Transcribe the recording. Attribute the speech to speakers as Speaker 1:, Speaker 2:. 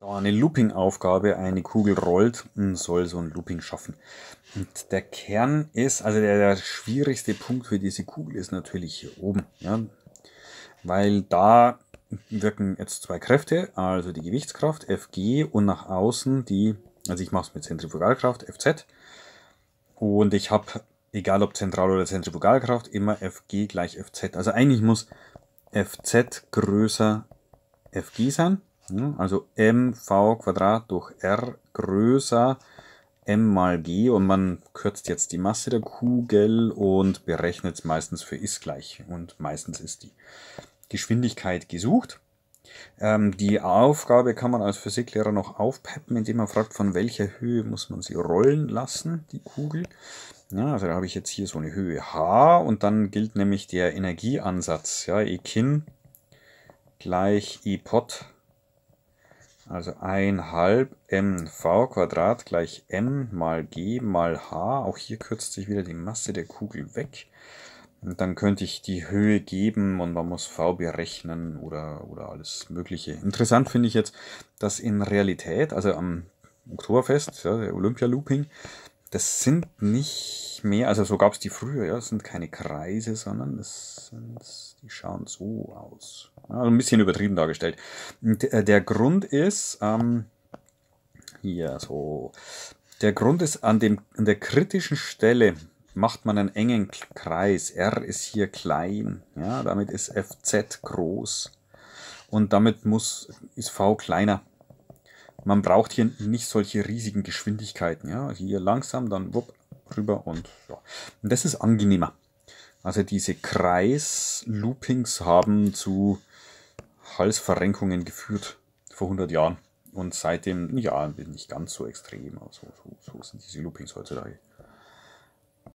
Speaker 1: Da eine Looping-Aufgabe eine Kugel rollt, und soll so ein Looping schaffen. Und der Kern ist, also der, der schwierigste Punkt für diese Kugel ist natürlich hier oben. Ja? Weil da wirken jetzt zwei Kräfte, also die Gewichtskraft FG und nach außen die, also ich mache es mit Zentrifugalkraft FZ. Und ich habe, egal ob Zentral- oder Zentrifugalkraft, immer FG gleich FZ. Also eigentlich muss FZ größer FG sein hm? Also mv Quadrat durch r größer m mal g und man kürzt jetzt die Masse der Kugel und berechnet es meistens für ist gleich und meistens ist die Geschwindigkeit gesucht. Ähm, die Aufgabe kann man als Physiklehrer noch aufpeppen, indem man fragt, von welcher Höhe muss man sie rollen lassen, die Kugel. Ja, also da habe ich jetzt hier so eine Höhe h und dann gilt nämlich der Energieansatz, ja, E kin gleich E pot also 1 halb mv Quadrat gleich m mal g mal h. Auch hier kürzt sich wieder die Masse der Kugel weg. Und dann könnte ich die Höhe geben und man muss v berechnen oder, oder alles Mögliche. Interessant finde ich jetzt, dass in Realität, also am Oktoberfest, ja, der Olympia-Looping, das sind nicht mehr, also so gab es die früher, ja, das sind keine Kreise, sondern das sind, die schauen so aus. Also ein bisschen übertrieben dargestellt. Äh, der Grund ist, ähm, hier so, der Grund ist, an, dem, an der kritischen Stelle macht man einen engen Kreis. R ist hier klein, ja, damit ist FZ groß und damit muss, ist V kleiner man braucht hier nicht solche riesigen Geschwindigkeiten. Ja? Also hier langsam, dann wupp, rüber und ja. Und das ist angenehmer. Also diese Kreisloopings haben zu Halsverrenkungen geführt vor 100 Jahren. Und seitdem, ja, nicht ganz so extrem. Also, so, so sind diese Loopings heutzutage.